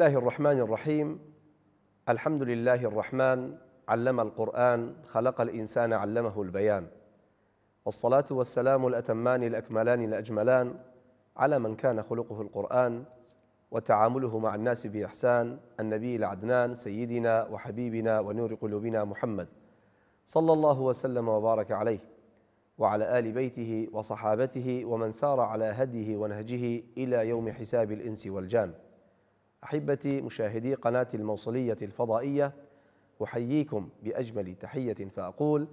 الله الرحمن الرحيم الحمد لله الرحمن علم القرآن خلق الإنسان علمه البيان والصلاة والسلام الأتمان الأكملان الأجملان على من كان خلقه القرآن وتعامله مع الناس بإحسان النبي العدنان سيدنا وحبيبنا ونور قلوبنا محمد صلى الله وسلم وبارك عليه وعلى آل بيته وصحابته ومن سار على هديه ونهجه إلى يوم حساب الإنس والجان أحبتي مشاهدي قناة الموصلية الفضائية أحييكم بأجمل تحية فأقول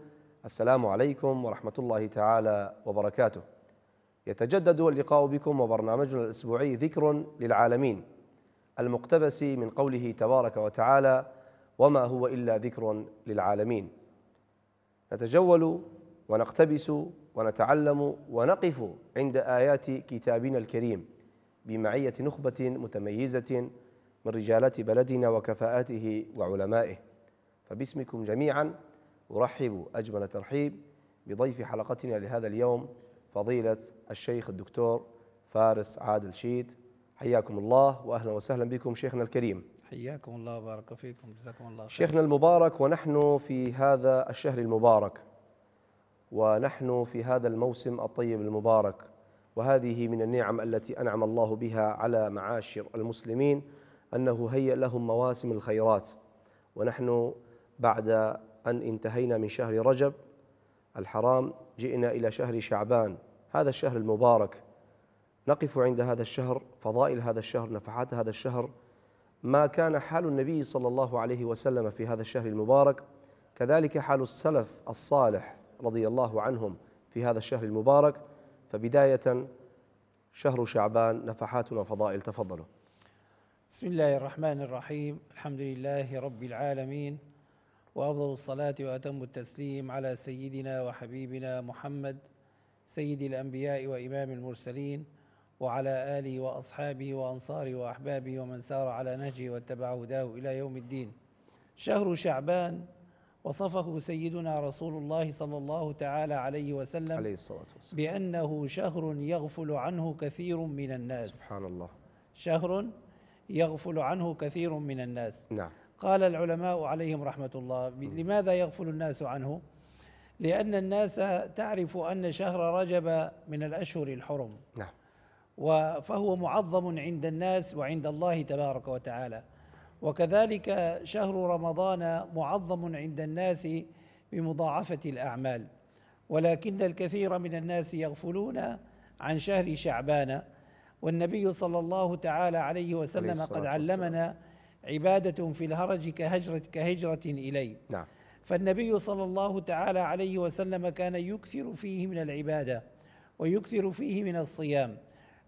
السلام عليكم ورحمة الله تعالى وبركاته يتجدد اللقاء بكم وبرنامجنا الأسبوعي ذكر للعالمين المقتبس من قوله تبارك وتعالى وما هو إلا ذكر للعالمين نتجول ونقتبس ونتعلم ونقف عند آيات كتابنا الكريم بمعية نخبة متميزة من رجالات بلدنا وكفاءاته وعلمائه فباسمكم جميعا أرحب أجمل ترحيب بضيف حلقتنا لهذا اليوم فضيلة الشيخ الدكتور فارس عادل شيد حياكم الله وأهلا وسهلا بكم شيخنا الكريم حياكم الله وبارك فيكم جزاكم الله خير شيخنا المبارك ونحن في هذا الشهر المبارك ونحن في هذا الموسم الطيب المبارك وهذه من النعم التي أنعم الله بها على معاشر المسلمين أنه هيأ لهم مواسم الخيرات ونحن بعد أن انتهينا من شهر رجب الحرام جئنا إلى شهر شعبان هذا الشهر المبارك نقف عند هذا الشهر فضائل هذا الشهر نفحات هذا الشهر ما كان حال النبي صلى الله عليه وسلم في هذا الشهر المبارك كذلك حال السلف الصالح رضي الله عنهم في هذا الشهر المبارك فبداية شهر شعبان نفحات وفضائل تفضلوا بسم الله الرحمن الرحيم الحمد لله رب العالمين وأفضل الصلاة وأتم التسليم على سيدنا وحبيبنا محمد سيد الأنبياء وإمام المرسلين وعلى آله وأصحابه وأنصاره وأحبابه ومن سار على نهجه واتبع هداه إلى يوم الدين شهر شعبان وصفه سيدنا رسول الله صلى الله تعالى عليه وسلم عليه الصلاة والسلام بأنه شهر يغفل عنه كثير من الناس سبحان الله شهر يغفل عنه كثير من الناس نعم قال العلماء عليهم رحمة الله لماذا يغفل الناس عنه لأن الناس تعرف أن شهر رجب من الأشهر الحرم نعم فهو معظم عند الناس وعند الله تبارك وتعالى وكذلك شهر رمضان معظم عند الناس بمضاعفه الاعمال ولكن الكثير من الناس يغفلون عن شهر شعبان والنبي صلى الله تعالى عليه وسلم قد علمنا عباده في الهرج كهجره كهجره اليه نعم فالنبي صلى الله تعالى عليه وسلم كان يكثر فيه من العباده ويكثر فيه من الصيام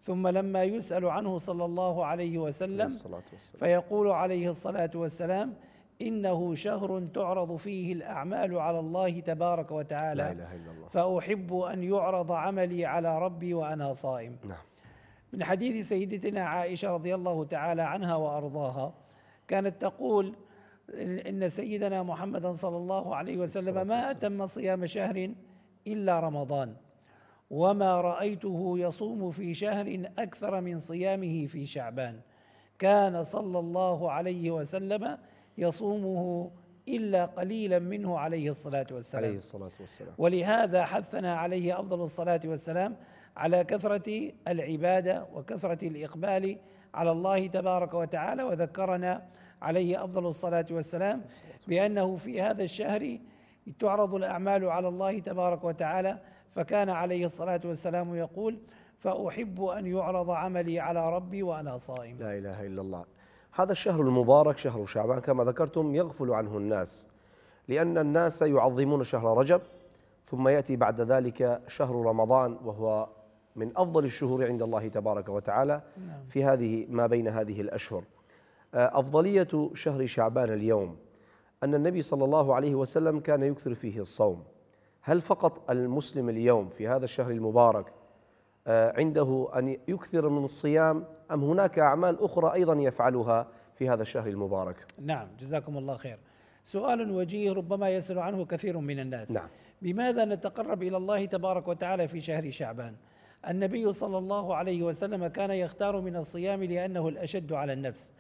ثم لما يسأل عنه صلى الله عليه وسلم فيقول عليه الصلاة والسلام إنه شهر تعرض فيه الأعمال على الله تبارك وتعالى لا إله إلا الله فأحب أن يعرض عملي على ربي وأنا صائم نعم من حديث سيدتنا عائشة رضي الله تعالى عنها وأرضاها كانت تقول إن سيدنا محمدا صلى الله عليه وسلم ما أتم صيام شهر إلا رمضان وما رايته يصوم في شهر اكثر من صيامه في شعبان كان صلى الله عليه وسلم يصومه إلا قليلا منه عليه الصلاة والسلام عليه الصلاة والسلام ولهذا حثنا عليه أفضل الصلاة والسلام على كثرة العبادة وكثرة الإقبال على الله تبارك وتعالى وذكرنا عليه أفضل الصلاة والسلام بأنه في هذا الشهر تعرض الأعمال على الله تبارك وتعالى فكان عليه الصلاة والسلام يقول فأحب أن يعرض عملي على ربي وأنا صائم لا إله إلا الله هذا الشهر المبارك شهر شعبان كما ذكرتم يغفل عنه الناس لأن الناس يعظمون شهر رجب ثم يأتي بعد ذلك شهر رمضان وهو من أفضل الشهور عند الله تبارك وتعالى نعم. في هذه ما بين هذه الأشهر آه، أفضلية شهر شعبان اليوم أن النبي صلى الله عليه وسلم كان يكثر فيه الصوم هل فقط المسلم اليوم في هذا الشهر المبارك آه، عنده أن يكثر من الصيام أم هناك أعمال أخرى أيضا يفعلها في هذا الشهر المبارك نعم جزاكم الله خير سؤال وجيه ربما يسأل عنه كثير من الناس نعم. بماذا نتقرب إلى الله تبارك وتعالى في شهر شعبان النبي صلى الله عليه وسلم كان يختار من الصيام لأنه الأشد على النفس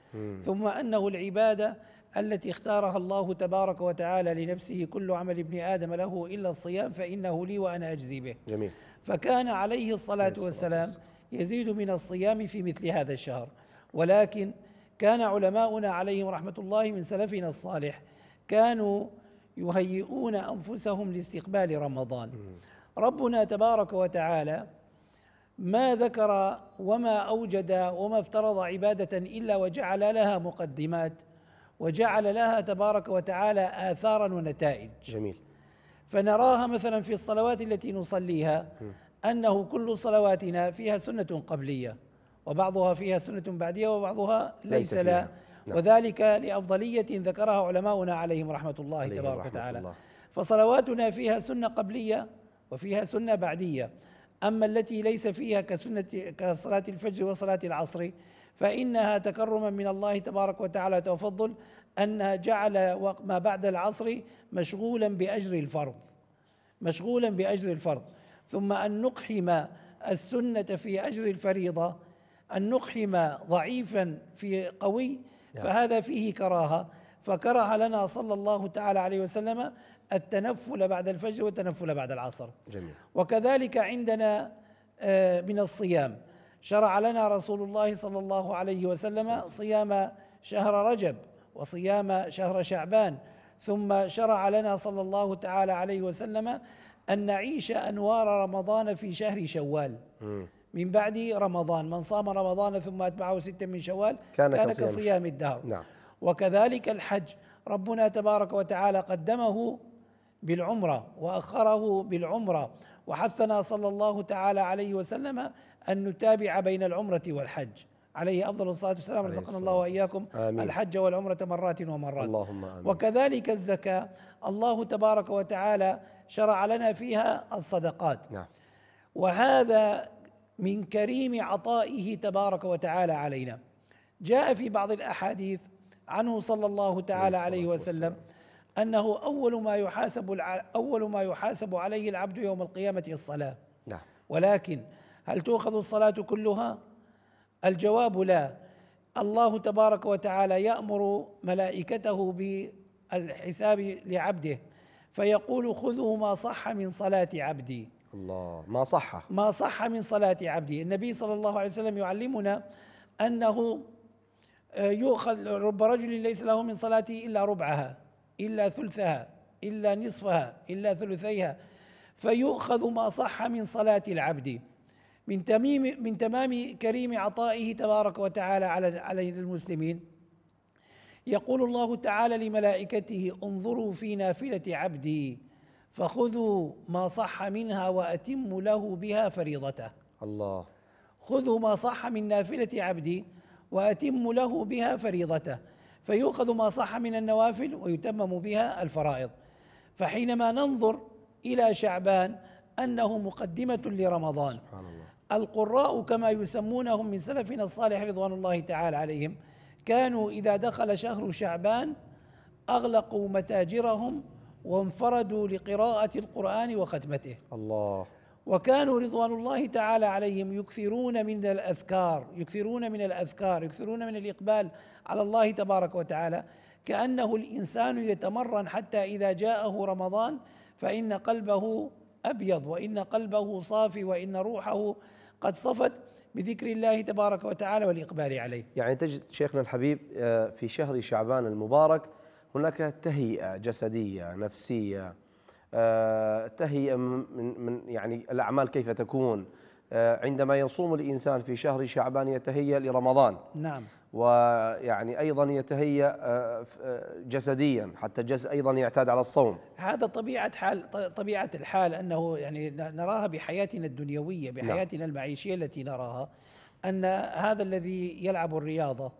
ثم أنه العبادة التي اختارها الله تبارك وتعالى لنفسه كل عمل ابن ادم له الا الصيام فانه لي وانا اجزي به. جميل. فكان عليه الصلاه والسلام يزيد من الصيام في مثل هذا الشهر ولكن كان علماؤنا عليهم رحمه الله من سلفنا الصالح كانوا يهيئون انفسهم لاستقبال رمضان. ربنا تبارك وتعالى ما ذكر وما اوجد وما افترض عباده الا وجعل لها مقدمات وجعل لها تبارك وتعالى آثارا ونتائج جميل فنراها مثلا في الصلوات التي نصليها أنه كل صلواتنا فيها سنة قبلية وبعضها فيها سنة بعدية وبعضها ليس لا نعم. وذلك لأفضلية ذكرها علماؤنا عليهم رحمة الله عليهم تبارك رحمة وتعالى الله. فصلواتنا فيها سنة قبلية وفيها سنة بعدية أما التي ليس فيها كسنة كصلاة الفجر وصلاة العصر فإنها تكرما من الله تبارك وتعالى وتفضل أنها جعل ما بعد العصر مشغولا بأجر الفرض مشغولا بأجر الفرض ثم أن نقحم السنة في أجر الفريضة أن نقحم ضعيفا في قوي نعم. فهذا فيه كراهة فكره لنا صلى الله تعالى عليه وسلم التنفل بعد الفجر والتنفل بعد العصر جميل. وكذلك عندنا آه، من الصيام شرع لنا رسول الله صلى الله عليه وسلم صيام شهر رجب وصيام شهر شعبان ثم شرع لنا صلى الله تعالى عليه وسلم أن نعيش أنوار رمضان في شهر شوال من بعد رمضان من صام رمضان ثم أتبعه ستة من شوال كان, كان كصيام, كصيام الدهر نعم وكذلك الحج ربنا تبارك وتعالى قدمه بالعمرة وأخره بالعمرة وحثنا صلى الله تعالى عليه وسلم أن نتابع بين العمرة والحج عليه أفضل الصلاة والسلام رزقنا الله وإياكم آمين الحج والعمرة مرات ومرات اللهم آمين وكذلك الزكاة الله تبارك وتعالى شرع لنا فيها الصدقات نعم وهذا من كريم عطائه تبارك وتعالى علينا جاء في بعض الأحاديث عنه صلى الله تعالى عليه وسلم أنه أول ما يحاسب أول ما يحاسب عليه العبد يوم القيامة الصلاة نعم ولكن هل تؤخذ الصلاة كلها؟ الجواب لا الله تبارك وتعالى يأمر ملائكته بالحساب لعبده فيقول خذوا ما صح من صلاة عبدي الله ما صح ما صح من صلاة عبدي النبي صلى الله عليه وسلم يعلمنا أنه آه، يؤخذ رب رجل ليس له من صلاته إلا ربعها إلا ثلثها إلا نصفها إلا ثلثيها فيؤخذ ما صح من صلاة العبد من تميم من تمام كريم عطائه تبارك وتعالى على على المسلمين يقول الله تعالى لملائكته انظروا في نافلة عبدي فخذوا ما صح منها وأتموا له بها فريضته الله خذوا ما صح من نافلة عبدي وأتموا له بها فريضته فيؤخذ ما صح من النوافل ويتمم بها الفرائض فحينما ننظر إلى شعبان أنه مقدمة لرمضان سبحان الله القراء كما يسمونهم من سلفنا الصالح رضوان الله تعالى عليهم كانوا اذا دخل شهر شعبان اغلقوا متاجرهم وانفردوا لقراءه القران وختمته الله وكانوا رضوان الله تعالى عليهم يكثرون من الاذكار يكثرون من الاذكار يكثرون من الاقبال على الله تبارك وتعالى كانه الانسان يتمرن حتى اذا جاءه رمضان فان قلبه ابيض وان قلبه صافي وان روحه قد صفت بذكر الله تبارك وتعالى والإقبال عليه يعني تجد شيخنا الحبيب آه، في شهر شعبان المبارك هناك تهيئة جسدية نفسية آه، تهيئة من يعني الأعمال كيف تكون آه، عندما يصوم الإنسان في شهر شعبان يتهيأ لرمضان نعم ويعني ايضا يتهيأ آه، آه، جسديا حتى جس ايضا يعتاد على الصوم هذا طبيعه حال طبيعه الحال انه يعني نراها بحياتنا الدنيويه بحياتنا نعم. المعيشيه التي نراها ان هذا الذي يلعب الرياضه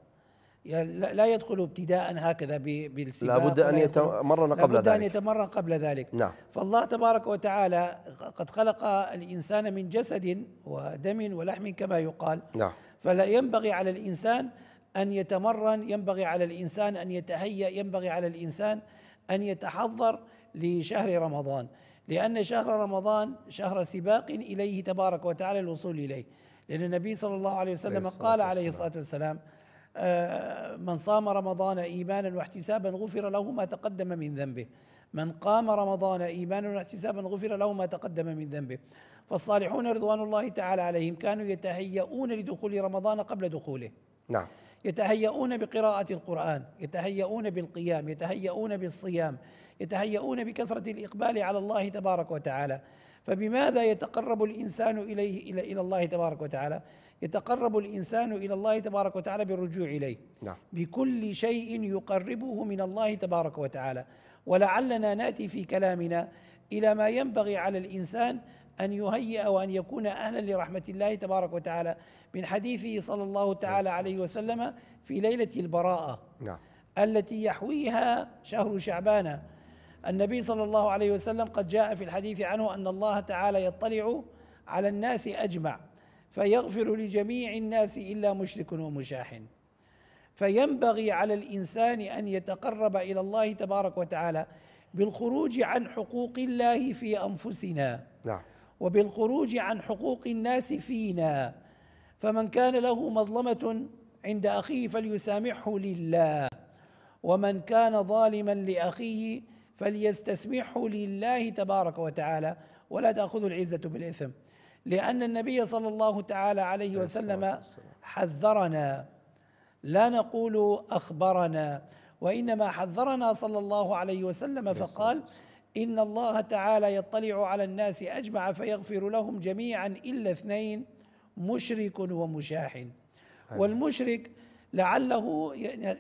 لا يدخل ابتداء هكذا بالسباق لابد ان يتمرن قبل لابد ذلك ان يتمرن قبل ذلك نعم فالله تبارك وتعالى قد خلق الانسان من جسد ودم ولحم كما يقال نعم فلا ينبغي على الانسان أن يتمرن ينبغي على الإنسان أن يتهيأ ينبغي على الإنسان أن يتحضر لشهر رمضان لأن شهر رمضان شهر سباق إليه تبارك وتعالى الوصول إليه لأن النبي صلى الله عليه وسلم عليه قال عليه الصلاة والسلام آه، من صام رمضان إيمانا واحتسابا غفر له ما تقدم من ذنبه من قام رمضان إيمانا واحتسابا غفر له ما تقدم من ذنبه فالصالحون رضوان الله تعالى عليهم كانوا يتهيئون لدخول رمضان قبل دخوله نعم يتهيئون بقراءة القرآن يتهيئون بالقيام يتهيئون بالصيام يتهيئون بكثرة الإقبال على الله تبارك وتعالى فبماذا يتقرب الإنسان إليه إلى إلى الله تبارك وتعالى يتقرب الإنسان إلى الله تبارك وتعالى بالرجوع إليه نعم. بكل شيء يقربه من الله تبارك وتعالى ولعلنا ناتي في كلامنا إلى ما ينبغي على الإنسان أن يهيئ وأن يكون أهلا لرحمة الله تبارك وتعالى من حديثه صلى الله تعالى عليه وسلم في ليلة البراءة نعم. التي يحويها شهر شعبان النبي صلى الله عليه وسلم قد جاء في الحديث عنه أن الله تعالى يطلع على الناس أجمع فيغفر لجميع الناس إلا مشرك ومشاحن فينبغي على الإنسان أن يتقرب إلى الله تبارك وتعالى بالخروج عن حقوق الله في أنفسنا نعم وبالخروج عن حقوق الناس فينا فمن كان له مظلمه عند اخيه فليسامحه لله ومن كان ظالما لاخيه فليستسمحه لله تبارك وتعالى ولا تاخذ العزه بالاثم لان النبي صلى الله تعالى عليه وسلم حذرنا لا نقول اخبرنا وانما حذرنا صلى الله عليه وسلم فقال ان الله تعالى يطلع على الناس اجمع فيغفر لهم جميعا الا اثنين مشرك ومشاح أيوة. والمشرك لعله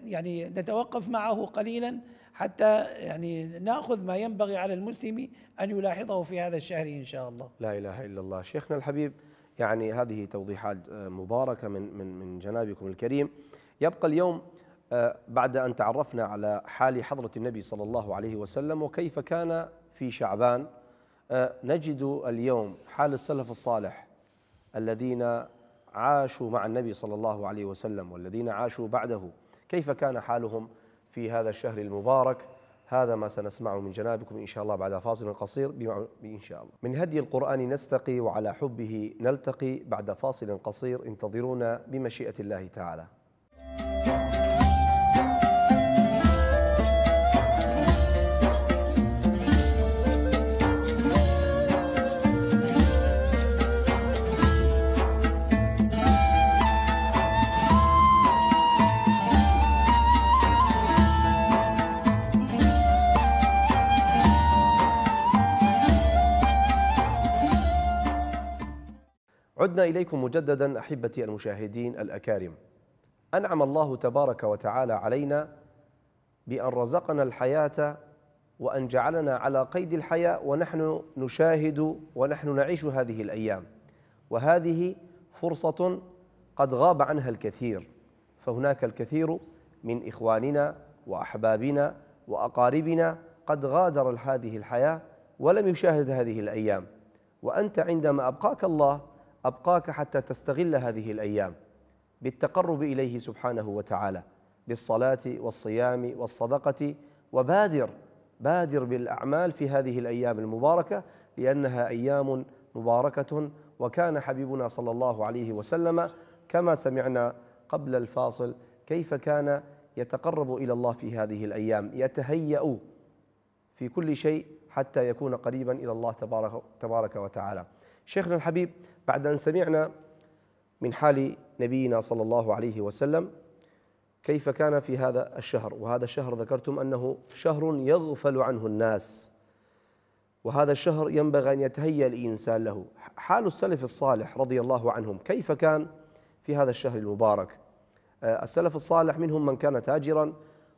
يعني نتوقف معه قليلا حتى يعني ناخذ ما ينبغي على المسلم ان يلاحظه في هذا الشهر ان شاء الله. لا اله الا الله، شيخنا الحبيب يعني هذه توضيحات مباركه من من من جنابكم الكريم. يبقى اليوم آه، بعد أن تعرفنا على حال حضرة النبي صلى الله عليه وسلم وكيف كان في شعبان آه، نجد اليوم حال السلف الصالح الذين عاشوا مع النبي صلى الله عليه وسلم والذين عاشوا بعده كيف كان حالهم في هذا الشهر المبارك هذا ما سنسمعه من جنابكم إن شاء الله بعد فاصل قصير إن شاء الله من هدي القرآن نستقي وعلى حبه نلتقي بعد فاصل قصير انتظرونا بمشيئة الله تعالى عدنا إليكم مجددا أحبتي المشاهدين الأكارم أنعم الله تبارك وتعالى علينا بأن رزقنا الحياة وأن جعلنا على قيد الحياة ونحن نشاهد ونحن نعيش هذه الأيام وهذه فرصة قد غاب عنها الكثير فهناك الكثير من إخواننا وأحبابنا وأقاربنا قد غادر هذه الحياة ولم يشاهد هذه الأيام وأنت عندما أبقاك الله أبقاك حتى تستغل هذه الأيام بالتقرب إليه سبحانه وتعالى بالصلاة والصيام والصدقة وبادر بادر بالأعمال في هذه الأيام المباركة لأنها أيام مباركة وكان حبيبنا صلى الله عليه وسلم كما سمعنا قبل الفاصل كيف كان يتقرب إلى الله في هذه الأيام يتهيأ في كل شيء حتى يكون قريبا إلى الله تبارك, تبارك وتعالى شيخنا الحبيب بعد أن سمعنا من حال نبينا صلى الله عليه وسلم كيف كان في هذا الشهر وهذا الشهر ذكرتم أنه شهر يغفل عنه الناس وهذا الشهر ينبغي أن يتهيأ الإنسان له حال السلف الصالح رضي الله عنهم كيف كان في هذا الشهر المبارك آه، السلف الصالح منهم من كان تاجرا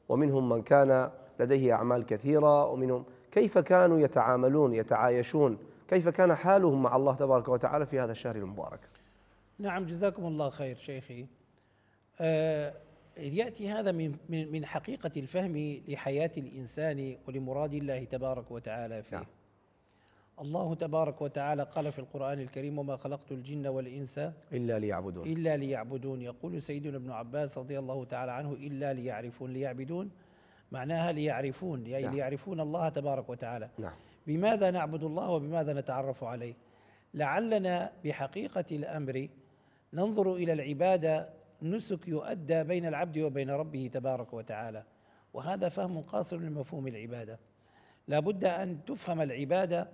ومنهم من كان لديه أعمال كثيرة ومنهم كيف كانوا يتعاملون يتعايشون كيف كان حالهم مع الله تبارك وتعالى في هذا الشهر المبارك نعم جزاكم الله خير شيخي آه ياتي هذا من من حقيقه الفهم لحياه الانسان ولمراد الله تبارك وتعالى فيه نعم. الله تبارك وتعالى قال في القرآن الكريم وما خلقت الجن والإنس إلا ليعبدون إلا ليعبدون يقول سيدنا ابن عباس رضي الله تعالى عنه إلا ليعرفون ليعبدون معناها ليعرفون يعني نعم. ليعرفون الله تبارك وتعالى نعم بماذا نعبد الله وبماذا نتعرف عليه لعلنا بحقيقه الامر ننظر الى العباده نسك يؤدى بين العبد وبين ربه تبارك وتعالى وهذا فهم قاصر لمفهوم العباده لا بد ان تفهم العباده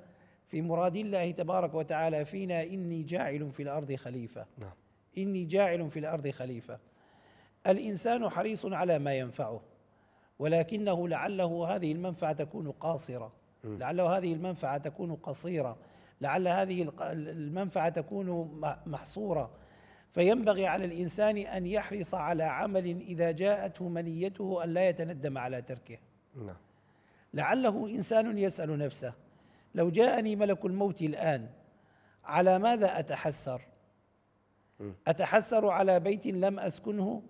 في مراد الله تبارك وتعالى فينا اني جاعل في الارض خليفه نعم. اني جاعل في الارض خليفه الانسان حريص على ما ينفعه ولكنه لعله هذه المنفعه تكون قاصره لعل هذه المنفعة تكون قصيرة لعل هذه المنفعة تكون محصورة فينبغي على الإنسان أن يحرص على عمل إذا جاءته منيته أن لا يتندم على تركه نعم لعله إنسان يسأل نفسه لو جاءني ملك الموت الآن على ماذا أتحسر أتحسر على بيت لم أسكنه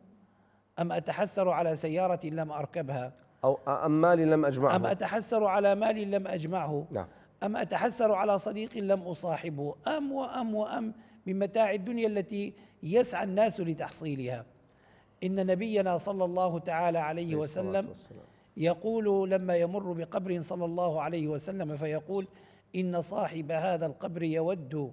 أم أتحسر على سيارة لم أركبها أو أم مال لم أجمعه أم أتحسر على مال لم أجمعه نعم أم أتحسر على صديق لم أصاحبه أم وأم وأم من متاع الدنيا التي يسعى الناس لتحصيلها إن نبينا صلى الله تعالى عليه وسلم يقول لما يمر بقبر صلى الله عليه وسلم فيقول إن صاحب هذا القبر يود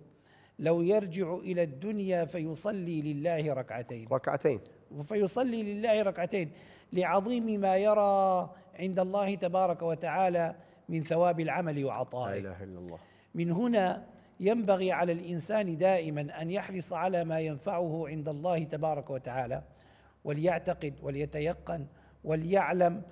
لو يرجع إلى الدنيا فيصلي لله ركعتين ركعتين فيصلي لله ركعتين لعظيم ما يرى عند الله تبارك وتعالى من ثواب العمل وعطائه لا اله الا الله من هنا ينبغي على الانسان دائما ان يحرص على ما ينفعه عند الله تبارك وتعالى وليعتقد وليتيقن وليعلم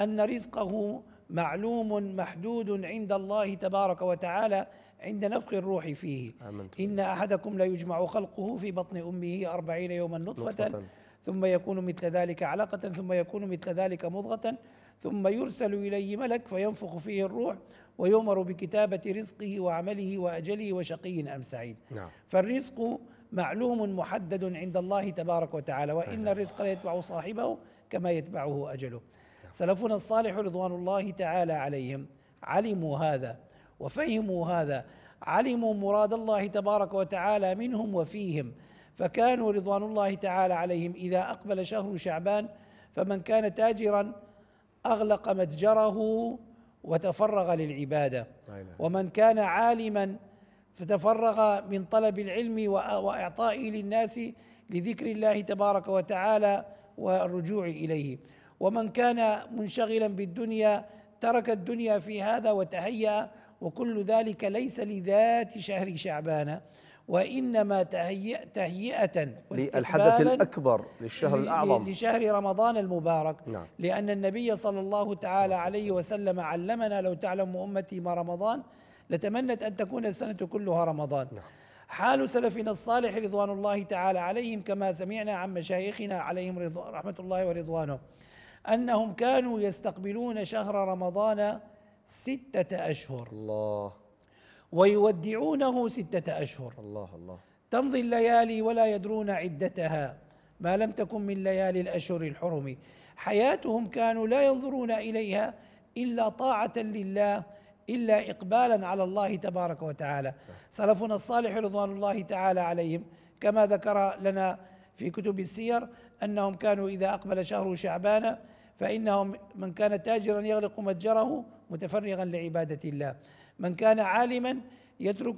ان رزقه معلوم محدود عند الله تبارك وتعالى عند نفخ الروح فيه إن أحدكم لا يجمع خلقه في بطن أمه أربعين يوما نطفة, نطفة ثم يكون مثل ذلك علقة ثم يكون مثل ذلك مضغة ثم يرسل إليه ملك فينفخ فيه الروح ويؤمر بكتابة رزقه وعمله وأجله وشقي أم سعيد نعم. فالرزق معلوم محدد عند الله تبارك وتعالى وإن الرزق لا يتبع صاحبه كما يتبعه أجله نعم. سلفنا الصالح رضوان الله تعالى عليهم علموا هذا وفهموا هذا علموا مراد الله تبارك وتعالى منهم وفيهم فكانوا رضوان الله تعالى عليهم اذا اقبل شهر شعبان فمن كان تاجرا اغلق متجره وتفرغ للعباده ومن كان عالما فتفرغ من طلب العلم واعطائه للناس لذكر الله تبارك وتعالى والرجوع اليه ومن كان منشغلا بالدنيا ترك الدنيا في هذا وتهيا وكل ذلك ليس لذات شهر شعبان وإنما تهيئ تهيئة للحدث الأكبر للشهر الأعظم لشهر رمضان المبارك نعم لأن النبي صلى الله تعالى عليه وسلم علمنا لو تعلم أمتي ما رمضان لتمنت أن تكون السنة كلها رمضان نعم حال سلفنا الصالح رضوان الله تعالى عليهم كما سمعنا عن مشايخنا عليهم رحمة الله ورضوانه أنهم كانوا يستقبلون شهر رمضان ستة أشهر الله ويودعونه ستة أشهر الله الله تمضي الليالي ولا يدرون عدتها ما لم تكن من ليالي الأشهر الحرم حياتهم كانوا لا ينظرون إليها إلا طاعة لله إلا إقبالا على الله تبارك وتعالى سلفنا الصالح رضوان الله تعالى عليهم كما ذكر لنا في كتب السير أنهم كانوا إذا أقبل شهر شعبان فإنهم من كان تاجرا يغلق متجره متفرغا لعبادة الله من كان عالما يترك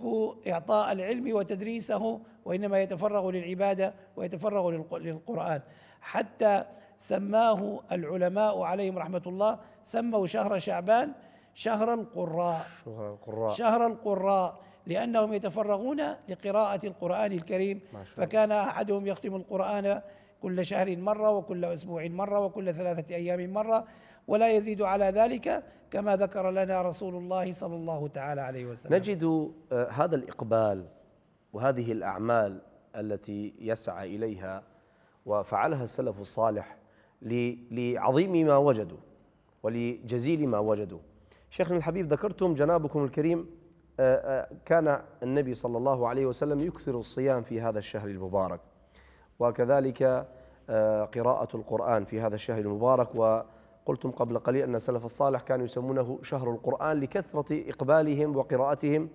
إعطاء العلم وتدريسه وإنما يتفرغ للعبادة ويتفرغ للقرآن حتى سماه العلماء عليهم رحمة الله سموا شهر شعبان شهر القراء شهر القراء شهر القراء لأنهم يتفرغون لقراءة القرآن الكريم فكان أحدهم يختم القرآن كل شهر مرة وكل أسبوع مرة وكل ثلاثة أيام مرة ولا يزيد على ذلك كما ذكر لنا رسول الله صلى الله تعالى عليه وسلم نجد آه، هذا الإقبال وهذه الأعمال التي يسعى إليها وفعلها السلف الصالح لعظيم ما وجدوا ولجزيل ما وجدوا شيخنا الحبيب ذكرتم جنابكم الكريم آه، آه، كان النبي صلى الله عليه وسلم يكثر الصيام في هذا الشهر المبارك وكذلك قراءة القرآن في هذا الشهر المبارك و قلتم قبل قليل أن السلف الصالح كانوا يسمونه شهر القرآن لكثرة إقبالهم وقراءتهم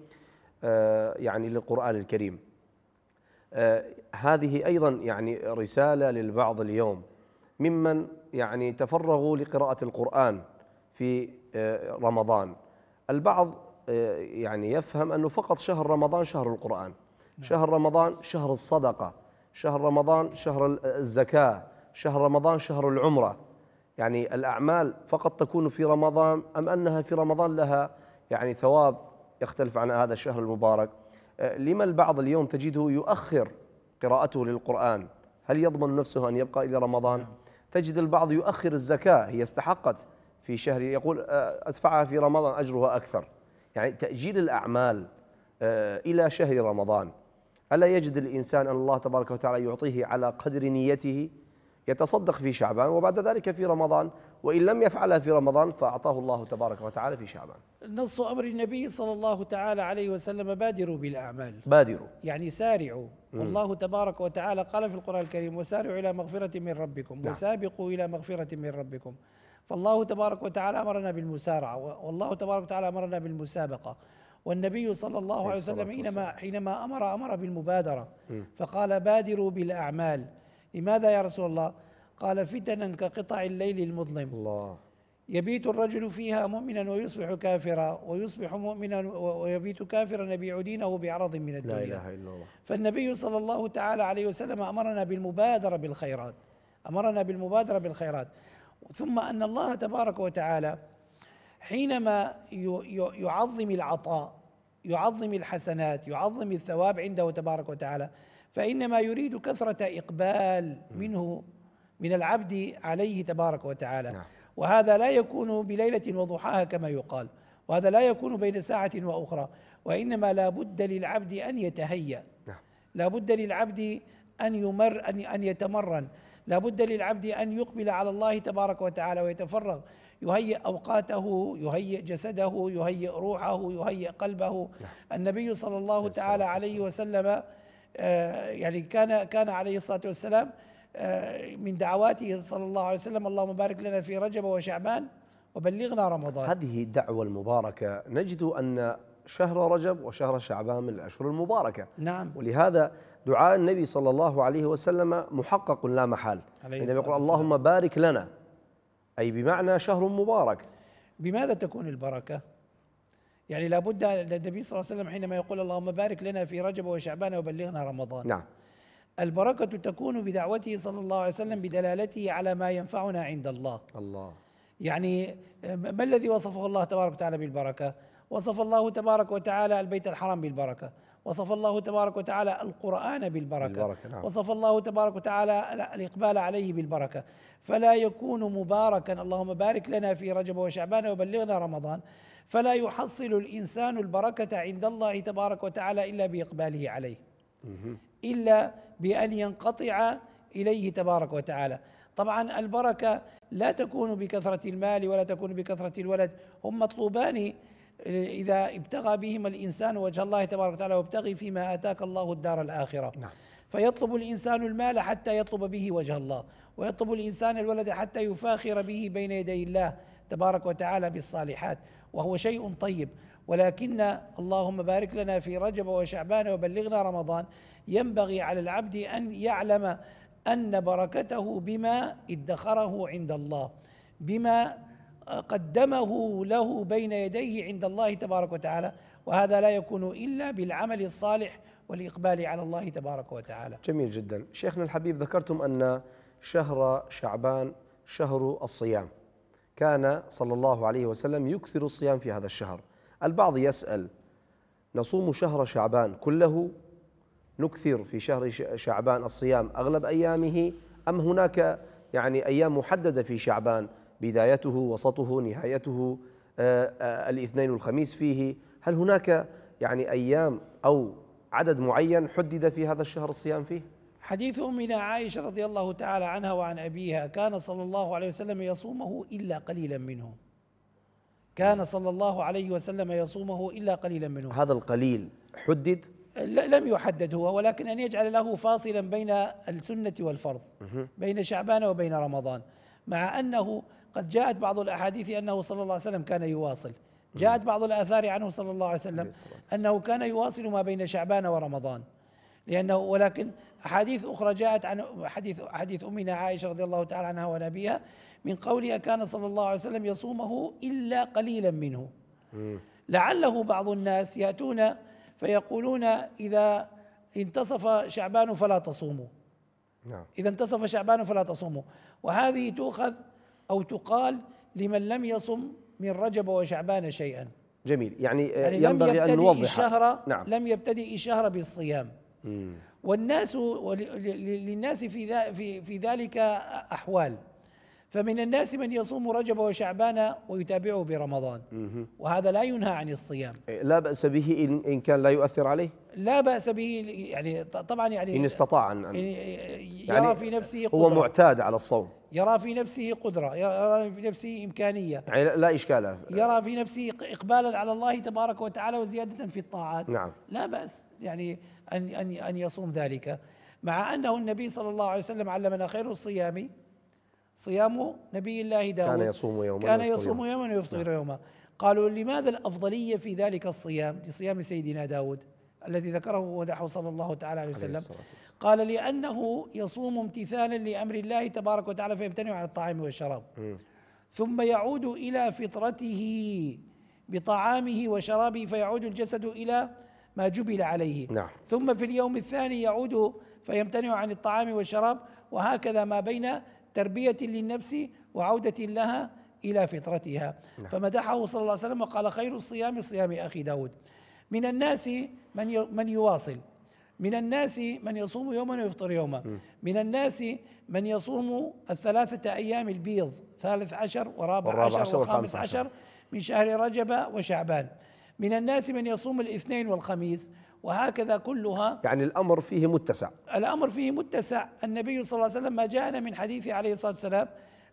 آه، يعني للقرآن الكريم آه، هذه أيضا يعني رسالة للبعض اليوم ممن يعني تفرغوا لقراءة القرآن في آه، رمضان البعض يعني يفهم أنه فقط شهر رمضان شهر القرآن نعم. شهر رمضان شهر الصدقة شهر رمضان شهر الزكاة شهر رمضان شهر العمرة يعني الأعمال فقط تكون في رمضان أم أنها في رمضان لها يعني ثواب يختلف عن هذا الشهر المبارك أه، لما البعض اليوم تجده يؤخر قراءته للقرآن هل يضمن نفسه أن يبقى إلى رمضان نعم. تجد البعض يؤخر الزكاة هي استحقت في شهر يقول أه، أدفعها في رمضان أجرها أكثر يعني تأجيل الأعمال أه، إلى شهر رمضان ألا يجد الإنسان أن الله تبارك وتعالى يعطيه على قدر نيته يتصدق في شعبان وبعد ذلك في رمضان وإن لم يفعلها في رمضان فأعطاه الله تبارك وتعالى في شعبان نص أمر النبي صلى الله تعالى عليه وسلم بادروا بالأعمال بادروا يعني سارعوا والله تبارك وتعالى قال في القرآن الكريم وسارعوا إلى مغفرة من ربكم نعم. وسابقوا إلى مغفرة من ربكم فالله تبارك وتعالى أمرنا بالمسارعة والله تبارك وتعالى أمرنا بالمسابقة والنبي صلى الله عليه وسلم حينما حينما امر امر بالمبادره فقال بادروا بالاعمال لماذا يا رسول الله قال فتنا كقطع الليل المظلم الله يبيت الرجل فيها مؤمنا ويصبح كافرا ويصبح مؤمنا ويبيت كافرا يبيع دينه بعرض من الدنيا لا اله الا الله فالنبي صلى الله تعالى عليه وسلم امرنا بالمبادره بالخيرات امرنا بالمبادره بالخيرات ثم ان الله تبارك وتعالى حينما يعظم العطاء يعظم الحسنات يعظم الثواب عنده تبارك وتعالى فإنما يريد كثرة إقبال منه من العبد عليه تبارك وتعالى نعم. وهذا لا يكون بليلة وضحاها كما يقال وهذا لا يكون بين ساعة وأخرى وإنما لا بد للعبد أن يتهيأ نعم. لا بد للعبد أن يمر أن أن يتمرن لا بد للعبد أن يقبل على الله تبارك وتعالى ويتفرغ يهيئ أوقاته يهيئ جسده يهيئ روحه يهيئ قلبه نعم. النبي صلى الله تعالى عليه وسلم آه، يعني كان كان عليه الصلاه والسلام آه، من دعواته صلى الله عليه وسلم اللهم بارك لنا في رجب وشعبان وبلغنا رمضان هذه الدعوه المباركه نجد ان شهر رجب وشهر شعبان من الاشهر المباركه نعم ولهذا دعاء النبي صلى الله عليه وسلم محقق لا محال عندما يقول اللهم بارك لنا أي بمعنى شهر مبارك بماذا تكون البركة؟ يعني لابد النبي صلى الله عليه وسلم حينما يقول اللهم بارك لنا في رجب وشعبان وبلغنا رمضان نعم البركة تكون بدعوته صلى الله عليه وسلم بدلالته على ما ينفعنا عند الله الله يعني ما الذي وصفه الله تبارك وتعالى بالبركة؟ وصف الله تبارك وتعالى البيت الحرام بالبركة وصف الله تبارك وتعالى القرآن بالبركة, بالبركة نعم. وصف الله تبارك وتعالى الإقبال عليه بالبركة فلا يكون مباركا اللهم بارك لنا في رجب وشعبان وبلغنا رمضان فلا يحصل الإنسان البركة عند الله تبارك وتعالى إلا بإقباله عليه إلا بأن ينقطع إليه تبارك وتعالى طبعا البركة لا تكون بكثرة المال ولا تكون بكثرة الولد هم مطلوبان إذا ابتغى بهما الإنسان وجه الله تبارك وتعالى وابتغي فيما آتاك الله الدار الآخرة نعم. فيطلب الإنسان المال حتى يطلب به وجه الله ويطلب الإنسان الولد حتى يفاخر به بين يدي الله تبارك وتعالى بالصالحات وهو شيء طيب ولكن اللهم بارك لنا في رجب وشعبان وبلغنا رمضان ينبغي على العبد ان يعلم ان بركته بما ادخره عند الله بما قدمه له بين يديه عند الله تبارك وتعالى وهذا لا يكون الا بالعمل الصالح والاقبال على الله تبارك وتعالى. جميل جدا، شيخنا الحبيب ذكرتم ان شهر شعبان شهر الصيام. كان صلى الله عليه وسلم يكثر الصيام في هذا الشهر. البعض يسال نصوم شهر شعبان كله نكثر في شهر شعبان الصيام اغلب ايامه ام هناك يعني ايام محدده في شعبان بدايته وسطه نهايته آه، آه، الاثنين والخميس فيه هل هناك يعني أيام أو عدد معين حدد في هذا الشهر الصيام فيه حديث أمنا عائشة رضي الله تعالى عنها وعن أبيها كان صلى الله عليه وسلم يصومه إلا قليلا منه كان صلى الله عليه وسلم يصومه إلا قليلا منه هذا القليل حدد؟ لم يحدد هو ولكن أن يجعل له فاصلا بين السنة والفرض بين شعبان وبين رمضان مع أنه قد جاءت بعض الأحاديث أنه صلى الله عليه وسلم كان يواصل جاءت بعض الآثار عنه صلى الله عليه وسلم أنه كان يواصل ما بين شعبان ورمضان لأنه ولكن أحاديث أخرى جاءت عن حديث حديث أمنا عائشة رضي الله تعالى عنها ونبيها من قولها كان صلى الله عليه وسلم يصومه إلا قليلا منه لعله بعض الناس يأتون فيقولون إذا انتصف شعبان فلا تصوموا نعم. إذا انتصف شعبان فلا تصوموا وهذه تؤخذ أو تقال لمن لم يصم من رجب وشعبان شيئا جميل يعني, يعني ينبغي أن نوضح الشهر نعم لم يبتدئ الشهر بالصيام مم والناس للناس في في في ذلك أحوال فمن الناس من يصوم رجب وشعبان ويتابعه برمضان وهذا لا ينهى عن الصيام إيه، لا بأس به إن كان لا يؤثر عليه لا بأس به يعني طبعا يعني إن استطاع أن يعني،, إيه، إيه، يعني يرى في نفسه قدرة هو معتاد على الصوم يرى في نفسه قدرة يرى في نفسه إمكانية يعني لا إشكال يرى في نفسه إقبالا على الله تبارك وتعالى وزيادة في الطاعات نعم لا بأس يعني أن أن أن يصوم ذلك مع أنه النبي صلى الله عليه وسلم علمنا خير الصيام صيام نبي الله داود كان يصوم يوما كان يصوم يوما ويفطر نعم. يوما قالوا لماذا الأفضلية في ذلك الصيام لصيام سيدنا داود الذي ذكره ودعه صلى الله تعالى عليه وسلم قال لأنه يصوم امتثالا لأمر الله تبارك وتعالى فيمتنع عن الطعام والشراب ثم يعود إلى فطرته بطعامه وشرابه فيعود الجسد إلى ما جبل عليه نعم. ثم في اليوم الثاني يعود فيمتنع عن الطعام والشراب وهكذا ما بين تربية للنفس وعودة لها إلى فطرتها نعم. فمدحه صلى الله عليه وسلم وقال خير الصيام صيام أخي داود من الناس من من يواصل من الناس من يصوم يوما ويفطر يوما من الناس من يصوم الثلاثة أيام البيض ثالث عشر ورابع, والرابع عشر, عشر والخامس عشر, عشر من شهر رجب وشعبان من الناس من يصوم الاثنين والخميس وهكذا كلها يعني الأمر فيه متسع الأمر فيه متسع النبي صلى الله عليه وسلم ما جاءنا من حديث عليه الصلاة والسلام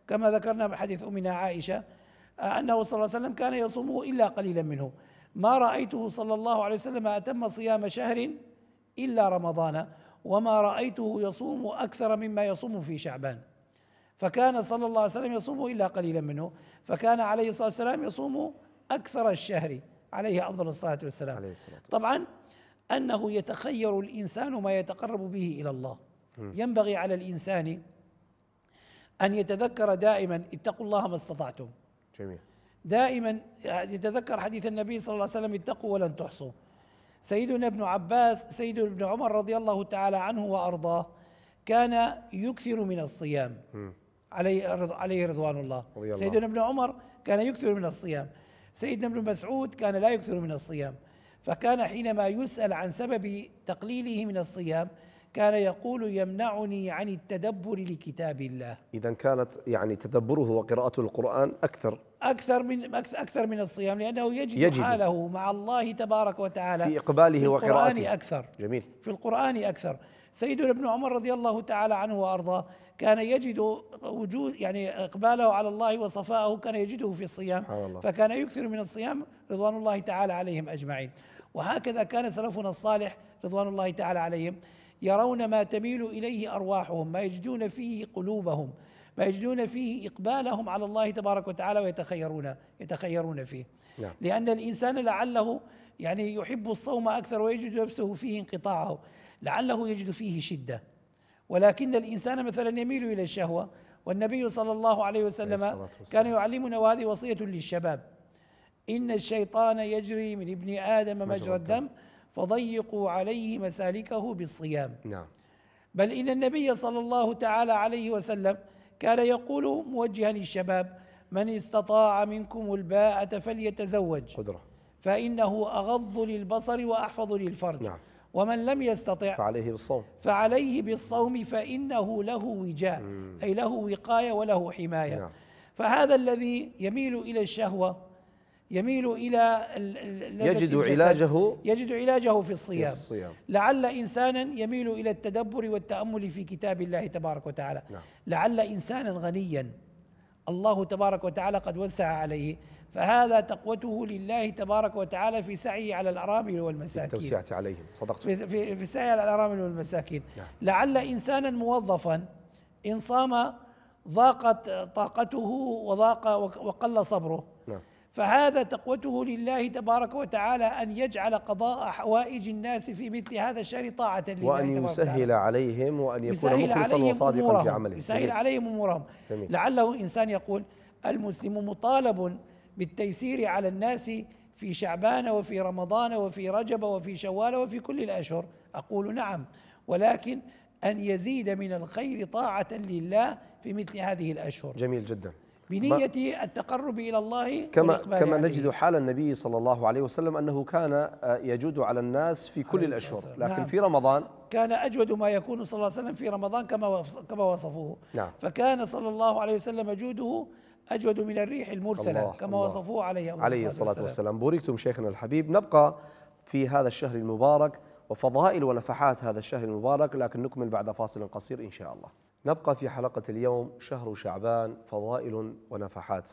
كما ذكرنا بحديث أمنا عائشة آه، أنه صلى الله عليه وسلم كان يصومه إلا قليلا منه ما رايته صلى الله عليه وسلم اتم صيام شهر الا رمضان وما رايته يصوم اكثر مما يصوم في شعبان فكان صلى الله عليه وسلم يصوم الا قليلا منه فكان عليه الصلاه والسلام يصوم اكثر الشهر عليه افضل الصلاه والسلام عليه الصلاة والسلام. طبعا انه يتخير الانسان ما يتقرب به الى الله ينبغي على الانسان ان يتذكر دائما اتقوا الله ما استطعتم جميل دائما يتذكر حديث النبي صلى الله عليه وسلم اتقوا ولن تحصوا سيدنا ابن عباس سيدنا ابن عمر رضي الله تعالى عنه وارضاه كان يكثر من الصيام عليه عليه رضوان الله سيدنا ابن عمر كان يكثر من الصيام سيدنا ابن مسعود كان لا يكثر من الصيام فكان حينما يسأل عن سبب تقليله من الصيام كان يقول يمنعني عن التدبر لكتاب الله إذا كانت يعني تدبره وقراءة القرآن أكثر أكثر من أكثر من الصيام لأنه يجد, يجد حاله مع الله تبارك وتعالى في إقباله في وقراءته في القرآن أكثر جميل في القرآن أكثر سيدنا ابن عمر رضي الله تعالى عنه وأرضاه كان يجد وجود يعني إقباله على الله وصفاءه كان يجده في الصيام الله فكان يكثر من الصيام رضوان الله تعالى عليهم أجمعين وهكذا كان سلفنا الصالح رضوان الله تعالى عليهم يرون ما تميل إليه أرواحهم ما يجدون فيه قلوبهم ما يجدون فيه إقبالهم على الله تبارك وتعالى ويتخيرون يتخيرون فيه نعم. لأن الإنسان لعله يعني يحب الصوم أكثر ويجد نفسه فيه انقطاعه لعله يجد فيه شدة ولكن الإنسان مثلا يميل إلى الشهوة والنبي صلى الله عليه وسلم كان يعلمنا وهذه وصية للشباب إن الشيطان يجري من ابن آدم مجرى الدم فضيقوا عليه مسالكه بالصيام نعم بل إن النبي صلى الله تعالى عليه وسلم كان يقول موجها للشباب من استطاع منكم الباءة فليتزوج قدرة فإنه أغض للبصر وأحفظ للفرج نعم ومن لم يستطع فعليه بالصوم فعليه بالصوم فإنه له وجاء أي له وقاية وله حماية نعم فهذا الذي يميل إلى الشهوة يميل الى يجد علاجه يجد علاجه في الصيام, في الصيام لعل انسانا يميل الى التدبر والتامل في كتاب الله تبارك وتعالى نعم لعل انسانا غنيا الله تبارك وتعالى قد وسع عليه فهذا تقوته لله تبارك وتعالى في سعيه على الارامل والمساكين في التوسعه عليهم صدقت في في, في سعيه على الارامل والمساكين نعم لعل انسانا موظفا ان صام ضاقت طاقته وضاق وقل صبره نعم فهذا تقوته لله تبارك وتعالى أن يجعل قضاء حوائج الناس في مثل هذا الشهر طاعة لله تبارك وأن يسهل عليهم وأن يكون مخلصا وصادقا في عمله يسهل جميل. عليهم أمورهم جميل. لعله إنسان يقول المسلم مطالب بالتيسير على الناس في شعبان وفي رمضان وفي رجب وفي شوال وفي كل الأشهر أقول نعم ولكن أن يزيد من الخير طاعة لله في مثل هذه الأشهر جميل جدا بنية التقرب إلى الله كما كما نجد حال النبي صلى الله عليه وسلم أنه كان آه، يجود على الناس في كل الأشهر لكن نعم في رمضان كان أجود ما يكون صلى الله عليه وسلم في رمضان كما كما وصفوه نعم فكان صلى الله عليه وسلم جوده أجود من الريح المرسلة الله كما الله وصفوه عليه عليه الصلاة والسلام بوركتم شيخنا الحبيب نبقى في هذا الشهر المبارك وفضائل ونفحات هذا الشهر المبارك لكن نكمل بعد فاصل قصير إن شاء الله نبقى في حلقة اليوم شهر شعبان فضائل ونفحات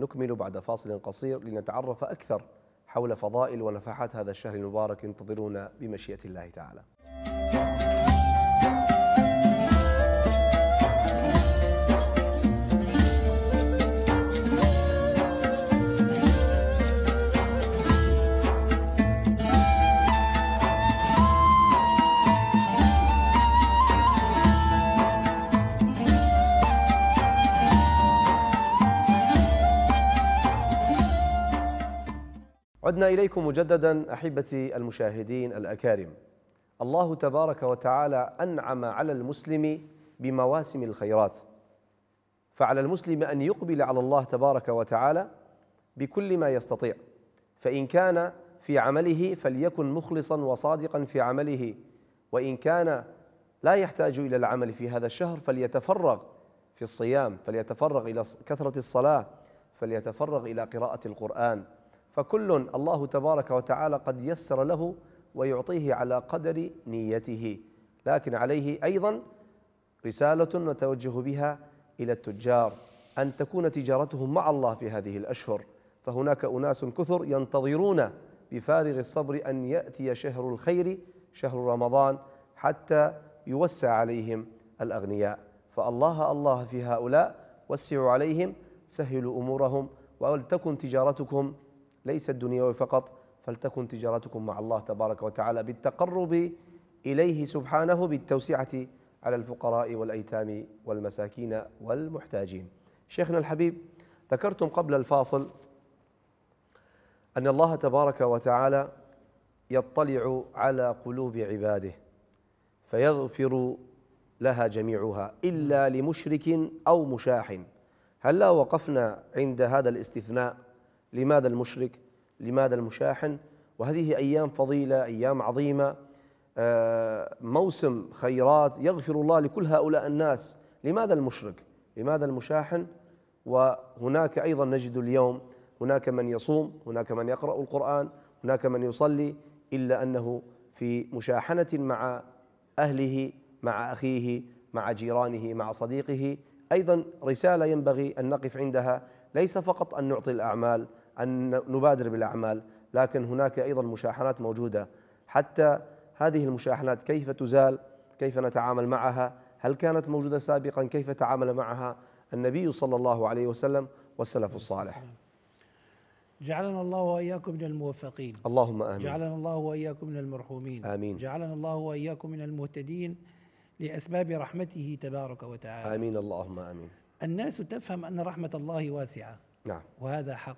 نكمل بعد فاصل قصير لنتعرف أكثر حول فضائل ونفحات هذا الشهر المبارك انتظرونا بمشيئة الله تعالى عدنا إليكم مجددا أحبتي المشاهدين الأكارم الله تبارك وتعالى أنعم على المسلم بمواسم الخيرات فعلى المسلم أن يقبل على الله تبارك وتعالى بكل ما يستطيع فإن كان في عمله فليكن مخلصا وصادقا في عمله وإن كان لا يحتاج إلى العمل في هذا الشهر فليتفرغ في الصيام فليتفرغ إلى كثرة الصلاة فليتفرغ إلى قراءة القرآن فكل الله تبارك وتعالى قد يسر له ويعطيه على قدر نيته لكن عليه ايضا رساله نتوجه بها الى التجار ان تكون تجارتهم مع الله في هذه الاشهر فهناك اناس كثر ينتظرون بفارغ الصبر ان ياتي شهر الخير شهر رمضان حتى يوسع عليهم الاغنياء فالله الله في هؤلاء وسعوا عليهم سهلوا امورهم ولتكن تجارتكم ليس الدنيوي فقط فلتكن تجارتكم مع الله تبارك وتعالى بالتقرب إليه سبحانه بالتوسعة على الفقراء والأيتام والمساكين والمحتاجين شيخنا الحبيب ذكرتم قبل الفاصل أن الله تبارك وتعالى يطلع على قلوب عباده فيغفر لها جميعها إلا لمشرك أو مشاح هل لا وقفنا عند هذا الاستثناء لماذا المشرك لماذا المشاحن وهذه أيام فضيلة أيام عظيمة آه، موسم خيرات يغفر الله لكل هؤلاء الناس لماذا المشرك لماذا المشاحن وهناك أيضا نجد اليوم هناك من يصوم هناك من يقرأ القرآن هناك من يصلي إلا أنه في مشاحنة مع أهله مع أخيه مع جيرانه مع صديقه أيضا رسالة ينبغي أن نقف عندها ليس فقط أن نعطي الأعمال أن نبادر بالأعمال لكن هناك أيضا مشاحنات موجودة حتى هذه المشاحنات كيف تزال كيف نتعامل معها هل كانت موجودة سابقا كيف تعامل معها النبي صلى الله عليه وسلم والسلف الصالح جعلنا الله واياكم من الموفقين اللهم امين جعلنا الله واياكم من المرحومين امين جعلنا الله واياكم من المهتدين لاسباب رحمته تبارك وتعالى امين اللهم امين الناس تفهم ان رحمه الله واسعه نعم وهذا حق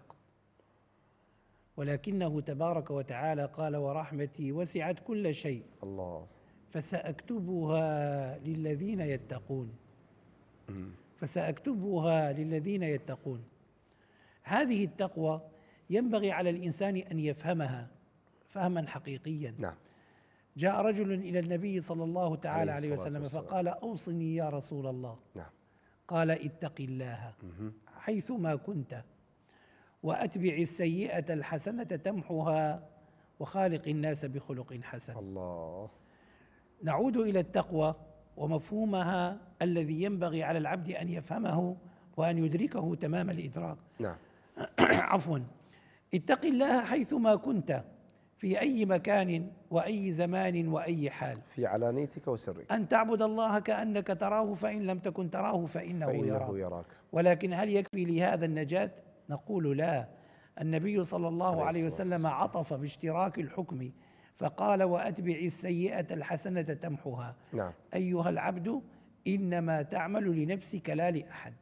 ولكنه تبارك وتعالى قال ورحمتي وسعت كل شيء الله فساكتبها للذين يتقون فساكتبها للذين يتقون هذه التقوى ينبغي على الانسان ان يفهمها فهما حقيقيا نعم جاء رجل الى النبي صلى الله تعالى عليه, عليه وسلم والسلام. فقال اوصني يا رسول الله نعم قال اتق الله حيثما كنت واتبع السيئه الحسنه تمحها وخالق الناس بخلق حسن الله نعود الى التقوى ومفهومها الذي ينبغي على العبد ان يفهمه وان يدركه تمام الادراك نعم عفوا اتق الله حيثما كنت في اي مكان واي زمان واي حال في علانيتك وسرك ان تعبد الله كانك تراه فان لم تكن تراه فانه, فإنه يراك. يراك ولكن هل يكفي لهذا النجاه نقول لا النبي صلى الله عليه وسلم عطف باشتراك الحكم فقال واتبع السيئه الحسنه تمحها نعم. ايها العبد انما تعمل لنفسك لا لاحد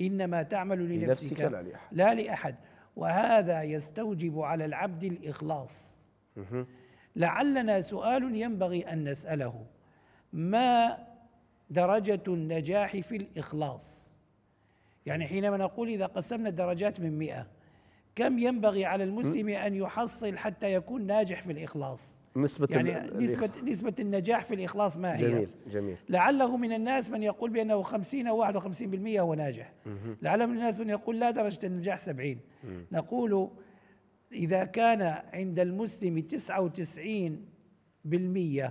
انما تعمل لنفسك, لنفسك لا لاحد لا لاحد وهذا يستوجب على العبد الاخلاص لعلنا سؤال ينبغي ان نساله ما درجه النجاح في الاخلاص يعني حينما نقول إذا قسمنا الدرجات من مئة كم ينبغي على المسلم أن يحصل حتى يكون ناجح في الإخلاص نسبة يعني نسبة نسبة النجاح في الإخلاص ما هي؟ جميل جميل لعله من الناس من يقول بأنه 50 أو 51% هو ناجح لعله من الناس من يقول لا درجة النجاح 70 نقول إذا كان عند المسلم 99%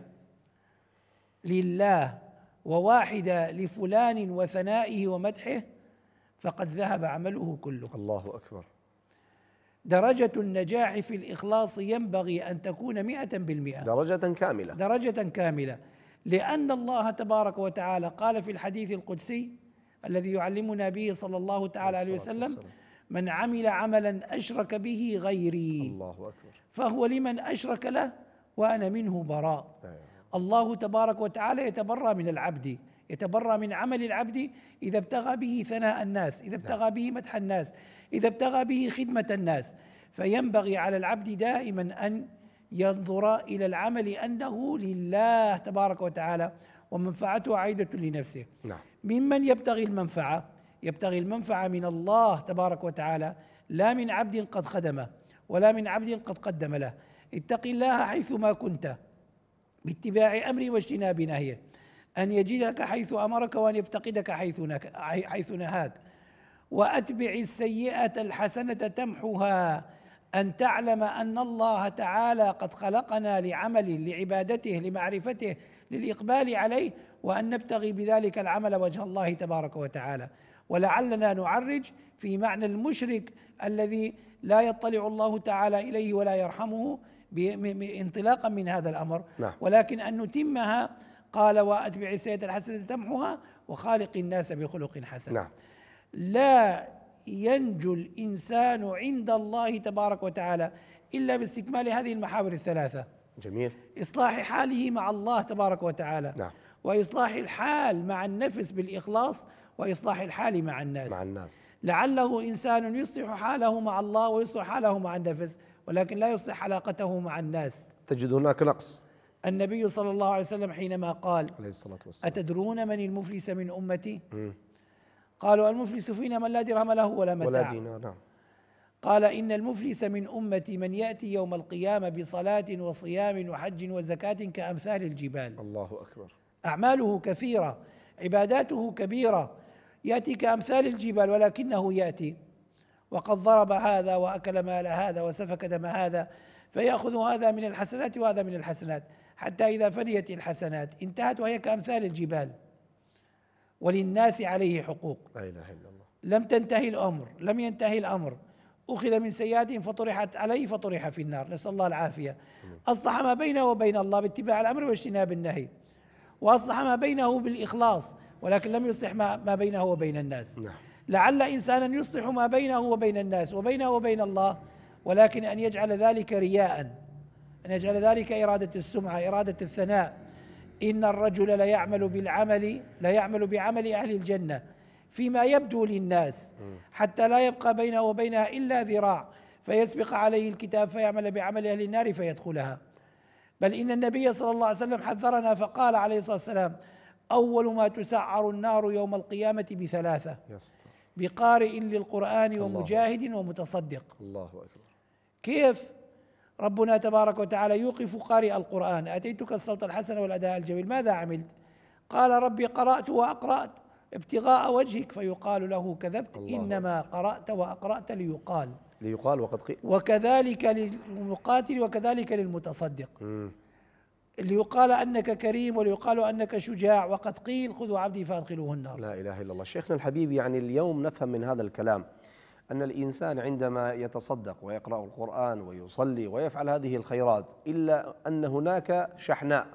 لله وواحدة لفلان وثنائه ومدحه فقد ذهب عمله كله الله أكبر درجة النجاح في الإخلاص ينبغي أن تكون مئة بالمئة درجة كاملة درجة كاملة لأن الله تبارك وتعالى قال في الحديث القدسي الذي يعلمنا به صلى الله تعالى عليه وسلم والسلام. من عمل عملا أشرك به غيري الله أكبر فهو لمن أشرك له وأنا منه براء أيوه. الله تبارك وتعالى يتبرى من العبد يتبرى من عمل العبد إذا ابتغى به ثناء الناس إذا نعم. ابتغى به مدح الناس إذا ابتغى به خدمة الناس فينبغي على العبد دائما أن ينظر إلى العمل أنه لله تبارك وتعالى ومنفعته عائدة لنفسه نعم. ممن يبتغي المنفعة يبتغي المنفعة من الله تبارك وتعالى لا من عبد قد خدمه ولا من عبد قد قدم له اتق الله حيثما كنت باتباع أمري واجتناب نهيه أن يجدك حيث أمرك وأن يفتقدك حيث حيث نهاك وأتبع السيئة الحسنة تمحها أن تعلم أن الله تعالى قد خلقنا لعمل لعبادته لمعرفته للإقبال عليه وأن نبتغي بذلك العمل وجه الله تبارك وتعالى ولعلنا نعرج في معنى المشرك الذي لا يطلع الله تعالى إليه ولا يرحمه انطلاقا من هذا الأمر نعم. ولكن أن نتمها قال واتبع السيئه الحسنه تمحها وخالق الناس بخلق حسن نعم لا ينجو الانسان عند الله تبارك وتعالى الا باستكمال هذه المحاور الثلاثه جميل اصلاح حاله مع الله تبارك وتعالى نعم واصلاح الحال مع النفس بالاخلاص واصلاح الحال مع الناس مع الناس لعله انسان يصلح حاله مع الله ويصلح حاله مع النفس ولكن لا يصلح علاقته مع الناس تجد هناك نقص النبي صلى الله عليه وسلم حينما قال عليه الصلاة والسلام أتدرون من المفلس من أمتي قالوا المفلس فينا من لا درهم له ولا متاع ولا دينار نعم قال إن المفلس من أمتي من يأتي يوم القيامة بصلاة وصيام وحج وزكاة كأمثال الجبال الله أكبر أعماله كثيرة عباداته كبيرة يأتي كأمثال الجبال ولكنه يأتي وقد ضرب هذا وأكل مال هذا وسفك دم هذا فيأخذ هذا من الحسنات وهذا من الحسنات حتى إذا فنيت الحسنات انتهت وهي كأمثال الجبال وللناس عليه حقوق لا إله إلا الله لم تنتهي الأمر لم ينتهي الأمر أخذ من سيادهم فطرحت عليه فطرح في النار نسأل الله العافية أصلح ما بينه وبين الله باتباع الأمر واجتناب النهي وأصلح ما بينه بالإخلاص ولكن لم يصلح ما, ما بينه وبين الناس نعم. لعل إنسانا يصلح ما بينه وبين الناس وبينه وبين الله ولكن أن يجعل ذلك رياء أن يجعل ذلك إرادة السمعة إرادة الثناء إن الرجل ليعمل بالعمل ليعمل بعمل أهل الجنة فيما يبدو للناس حتى لا يبقى بينه وبينها إلا ذراع فيسبق عليه الكتاب فيعمل بعمل أهل النار فيدخلها بل إن النبي صلى الله عليه وسلم حذرنا فقال عليه الصلاة والسلام أول ما تسعر النار يوم القيامة بثلاثة بقارئ للقرآن ومجاهد ومتصدق الله أكبر كيف؟ ربنا تبارك وتعالى يوقف قارئ القرآن أتيتك الصوت الحسن والأداء الجميل ماذا عملت؟ قال ربي قرأت وأقرأت ابتغاء وجهك فيقال له كذبت إنما قرأت وأقرأت ليقال ليقال وقد قيل وكذلك للمقاتل وكذلك للمتصدق ليقال انك كريم وليقال انك شجاع وقد قيل خذوا عبدي فادخلوه النار لا اله الا الله شيخنا الحبيب يعني اليوم نفهم من هذا الكلام أن الإنسان عندما يتصدق ويقرأ القرآن ويصلي ويفعل هذه الخيرات إلا أن هناك شحناء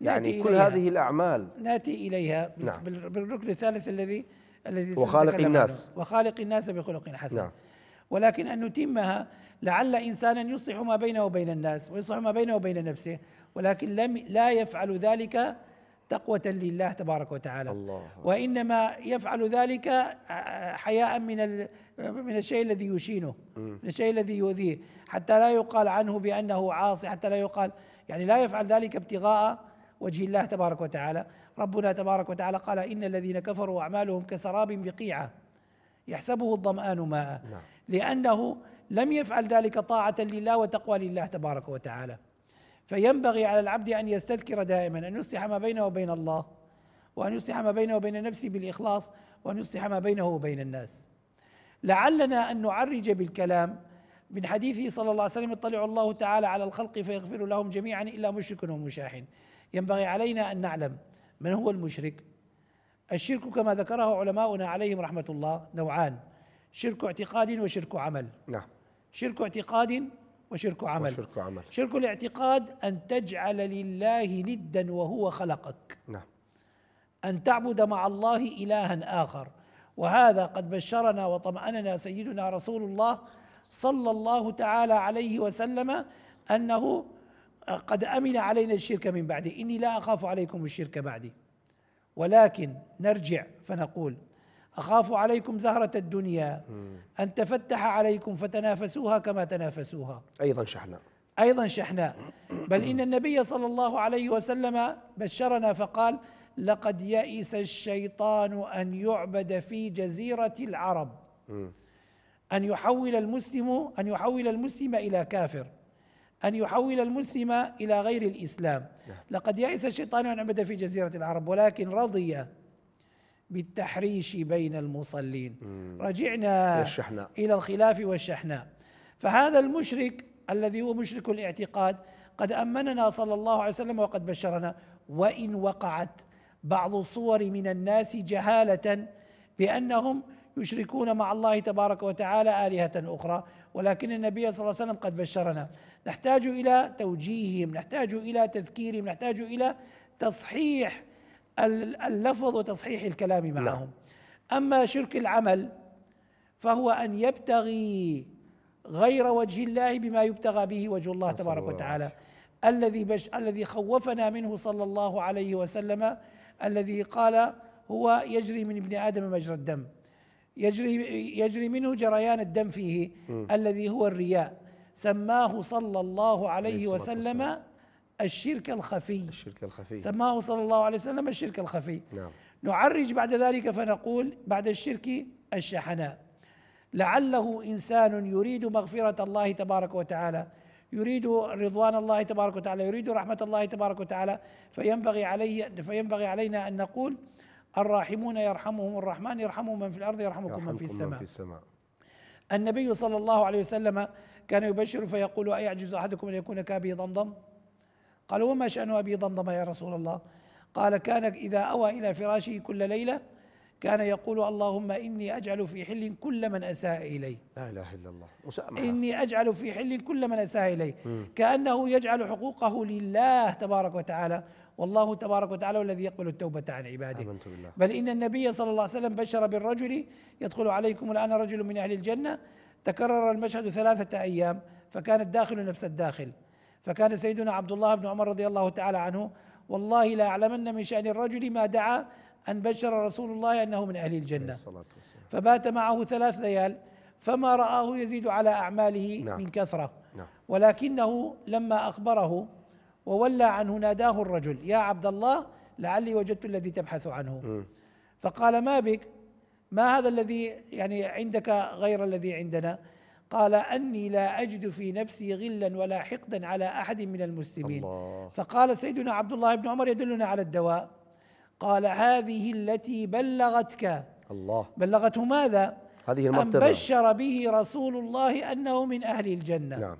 يعني كل إليها هذه الأعمال نأتي إليها نعم بالركن الثالث الذي الذي وخالق الناس وخالق الناس بخلق حسن نعم ولكن أن نتمها لعل إنسانا يصلح ما بينه وبين الناس ويصلح ما بينه وبين نفسه ولكن لم لا يفعل ذلك تقوة لله تبارك وتعالى الله وإنما يفعل ذلك آه، آه، حياء من من الشيء الذي يشينه من الشيء الذي يؤذيه حتى لا يقال عنه بأنه عاصي حتى لا يقال يعني لا يفعل ذلك ابتغاء وجه الله تبارك وتعالى ربنا تبارك وتعالى قال إن الذين كفروا أعمالهم كسراب بقيعة يحسبه الظمآن ماء نعم. لأنه لم يفعل ذلك طاعة لله وتقوى لله تبارك وتعالى فينبغي على العبد ان يستذكر دائما ان يصلح ما بينه وبين الله وان يصلح ما بينه وبين نفسه بالاخلاص وان يصلح ما بينه وبين الناس لعلنا ان نعرج بالكلام من حديثه صلى الله عليه وسلم يطلع الله تعالى على الخلق فيغفر لهم جميعا الا مشرك ومشاحن. ينبغي علينا ان نعلم من هو المشرك الشرك كما ذكره علماؤنا عليهم رحمه الله نوعان شرك اعتقاد وشرك عمل نعم شرك اعتقاد وشرك عمل وشرك عمل شرك الاعتقاد أن تجعل لله ندا وهو خلقك نعم أن تعبد مع الله إلها آخر وهذا قد بشرنا وطمأننا سيدنا رسول الله صلى الله تعالى عليه وسلم أنه قد أمن علينا الشرك من بعده إني لا أخاف عليكم الشرك بعدي ولكن نرجع فنقول أخاف عليكم زهرة الدنيا أن تفتح عليكم فتنافسوها كما تنافسوها أيضا شحناء أيضا شحناء بل إن النبي صلى الله عليه وسلم بشرنا فقال لقد يئس الشيطان أن يعبد في جزيرة العرب أن يحول المسلم أن يحول المسلم إلى كافر أن يحول المسلم إلى غير الإسلام نعم. لقد يئس الشيطان أن يعبد في جزيرة العرب ولكن رضي بالتحريش بين المصلين رجعنا والشحناء. إلى الخلاف والشحناء فهذا المشرك الذي هو مشرك الاعتقاد قد أمننا صلى الله عليه وسلم وقد بشرنا وإن وقعت بعض الصور من الناس جهالة بأنهم يشركون مع الله تبارك وتعالى آلهة أخرى ولكن النبي صلى الله عليه وسلم قد بشرنا نحتاج إلى توجيههم نحتاج إلى تذكيرهم نحتاج إلى تصحيح اللفظ وتصحيح الكلام نعم. معهم نعم. اما شرك العمل فهو ان يبتغي غير وجه الله بما يبتغى به وجه الله تبارك وتعالى الذي بش الذي خوفنا منه صلى الله عليه وسلم الذي قال هو يجري من ابن ادم مجرى الدم يجري يجري منه جريان الدم فيه م. الذي هو الرياء سماه صلى الله عليه وسلم الشرك الخفي الشرك الخفي سماه صلى الله عليه وسلم الشرك الخفي نعم نعرج بعد ذلك فنقول بعد الشرك الشحناء لعله انسان يريد مغفره الله تبارك وتعالى يريد رضوان الله تبارك وتعالى يريد رحمه الله تبارك وتعالى فينبغي عليه فينبغي علينا ان نقول الراحمون يرحمهم الرحمن يرحمهم من في الارض يرحمكم, يرحمكم من في السماء, من في السماء النبي صلى الله عليه وسلم كان يبشر فيقول أيعجز أحدكم أن يكون كابي ضمضم قالوا وما شأن أبي ضمضم يا رسول الله قال كان إذا أوى إلى فراشه كل ليلة كان يقول اللهم إني أجعل في حل كل من أساء إلي لا إله إلا الله مسامحة. إني أجعل في حل كل من أساء إلي كأنه يجعل حقوقه لله تبارك وتعالى والله تبارك وتعالى الذي يقبل التوبة عن عباده آمنت بالله. بل إن النبي صلى الله عليه وسلم بشر بالرجل يدخل عليكم الآن رجل من أهل الجنة تكرر المشهد ثلاثة أيام فكان الداخل نفس الداخل فكان سيدنا عبد الله بن عمر رضي الله تعالى عنه والله لا أعلمن من شأن الرجل ما دعا أن بشر رسول الله أنه من أهل الجنة فبات معه ثلاث ليال فما رآه يزيد على أعماله نعم. من كثرة نعم. ولكنه لما أخبره وولى عنه ناداه الرجل يا عبد الله لعلي وجدت الذي تبحث عنه فقال ما بك ما هذا الذي يعني عندك غير الذي عندنا قال أني لا أجد في نفسي غلا ولا حقدا على أحد من المسلمين الله فقال سيدنا عبد الله بن عمر يدلنا على الدواء قال هذه التي بلغتك الله بلغته ماذا هذه المرتبة أن بشر به رسول الله أنه من أهل الجنة نعم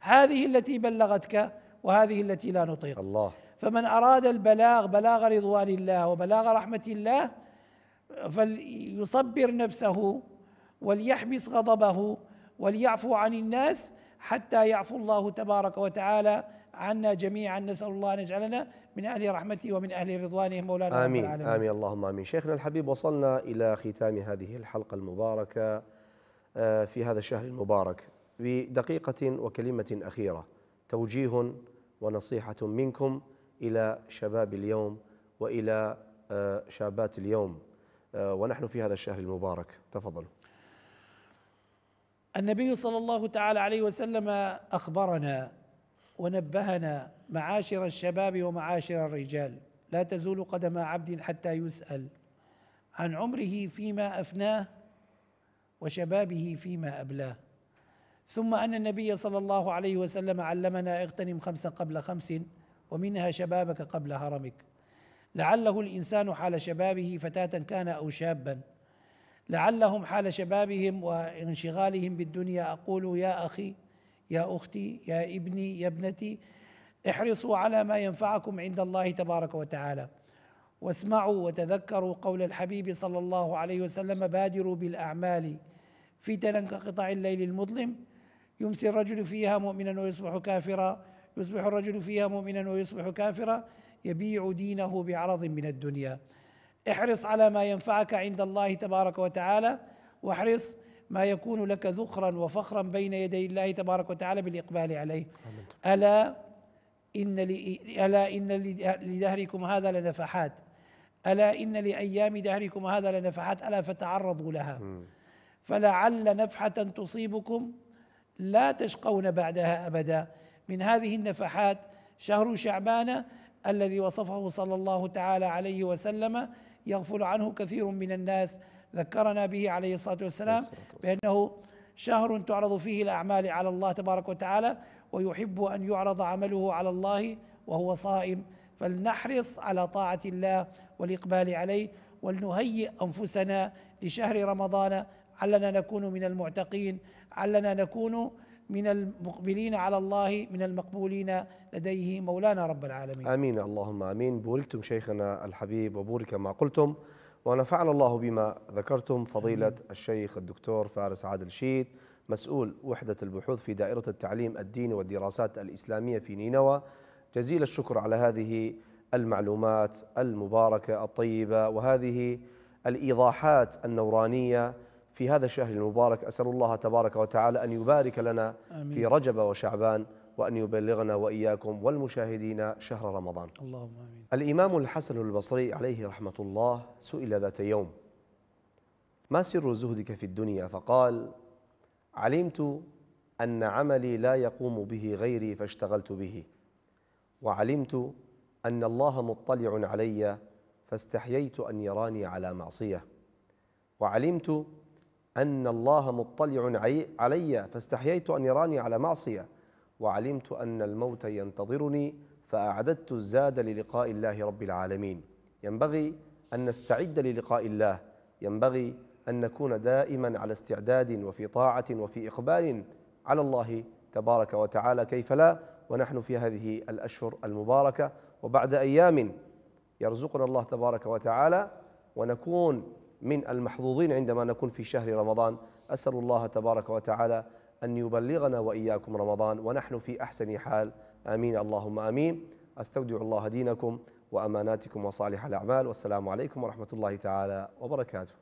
هذه التي بلغتك وهذه التي لا نطيق الله فمن أراد البلاغ بلاغ رضوان الله وبلاغ رحمة الله فليصبر نفسه وليحبس غضبه وليعفو عن الناس حتى يعفو الله تبارك وتعالى عنا جميعا نسأل الله أن يجعلنا من أهل رحمته ومن أهل رضوانه مولانا آمين رب العالمين آمين اللهم آمين شيخنا الحبيب وصلنا إلى ختام هذه الحلقة المباركة آه، في هذا الشهر المبارك بدقيقة وكلمة أخيرة توجيه ونصيحة منكم إلى شباب اليوم وإلى آه، شابات اليوم آه، ونحن في هذا الشهر المبارك تفضلوا النبي صلى الله تعالى عليه وسلم اخبرنا ونبهنا معاشر الشباب ومعاشر الرجال لا تزول قدم عبد حتى يسال عن عمره فيما افناه وشبابه فيما ابلاه ثم ان النبي صلى الله عليه وسلم علمنا اغتنم خمسا قبل خمس ومنها شبابك قبل هرمك لعله الانسان حال شبابه فتاة كان او شابا لعلهم حال شبابهم وانشغالهم بالدنيا اقول يا اخي يا اختي يا ابني يا ابنتي احرصوا على ما ينفعكم عند الله تبارك وتعالى واسمعوا وتذكروا قول الحبيب صلى الله عليه وسلم بادروا بالاعمال فتنا كقطع الليل المظلم يمسي الرجل فيها مؤمنا ويصبح كافرا يصبح الرجل فيها مؤمنا ويصبح كافرا يبيع دينه بعرض من الدنيا احرص على ما ينفعك عند الله تبارك وتعالى واحرص ما يكون لك ذخرا وفخرا بين يدي الله تبارك وتعالى بالاقبال عليه آمين. الا ان الا ان لدهركم هذا لنفحات الا ان لايام دهركم هذا لنفحات الا فتعرضوا لها فلعل نفحه تصيبكم لا تشقون بعدها ابدا من هذه النفحات شهر شعبان الذي وصفه صلى الله تعالى عليه وسلم يغفل عنه كثير من الناس ذكرنا به عليه الصلاة والسلام بأنه شهر تعرض فيه الأعمال على الله تبارك وتعالى ويحب أن يعرض عمله على الله وهو صائم فلنحرص على طاعة الله والإقبال عليه ولنهيئ أنفسنا لشهر رمضان علنا نكون من المعتقين علنا نكون من المقبلين على الله من المقبولين لديه مولانا رب العالمين امين اللهم امين بوركتم شيخنا الحبيب وبورك ما قلتم ونفعنا الله بما ذكرتم فضيله آمين. الشيخ الدكتور فارس عادل شيد مسؤول وحده البحوث في دائره التعليم الديني والدراسات الاسلاميه في نينوى جزيل الشكر على هذه المعلومات المباركه الطيبه وهذه الايضاحات النورانيه في هذا الشهر المبارك أسأل الله تبارك وتعالى أن يبارك لنا آمين. في رجب وشعبان وأن يبلغنا وإياكم والمشاهدين شهر رمضان اللهم آمين الإمام الحسن البصري عليه رحمة الله سئل ذات يوم ما سر زهدك في الدنيا فقال علمت أن عملي لا يقوم به غيري فاشتغلت به وعلمت أن الله مطلع علي فاستحييت أن يراني على معصية وعلمت أن الله مطلع علي فاستحييت أن يراني على معصية وعلمت أن الموت ينتظرني فأعددت الزاد للقاء الله رب العالمين ينبغي أن نستعد للقاء الله ينبغي أن نكون دائما على استعداد وفي طاعة وفي إقبال على الله تبارك وتعالى كيف لا ونحن في هذه الأشهر المباركة وبعد أيام يرزقنا الله تبارك وتعالى ونكون من المحظوظين عندما نكون في شهر رمضان أسأل الله تبارك وتعالى أن يبلغنا وإياكم رمضان ونحن في أحسن حال آمين اللهم آمين أستودع الله دينكم وأماناتكم وصالح الأعمال والسلام عليكم ورحمة الله تعالى وبركاته